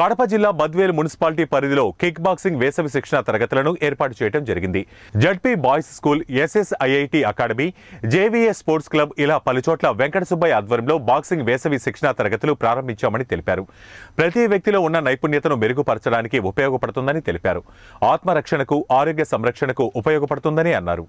కడప జిల్లా బద్వేలు మున్సిపాలిటీ పరిధిలో kick boxing వేసవి శిక్షణ తరగతులను ఏర్పాటు చేయడం జరిగింది ZP boys school SSIIT academy JVS sports club ఇలా పలుచోట్ల వెంకట సుబ్బయ్య ఆధ్వర్యంలో బాక్సింగ్ వేసవి శిక్షణ తరగతులు ప్రారంభించామని తెలిపారు ప్రతి వ్యక్తిలో ఉన్న నైపుణ్యతను మెరుగుపరచడానికి ఉపయోగపడుతుందని తెలిపారు ఆత్మరక్షణకు ఆరోగ్య సంరక్షణకు ఉపయోగపడుతుందని అన్నారు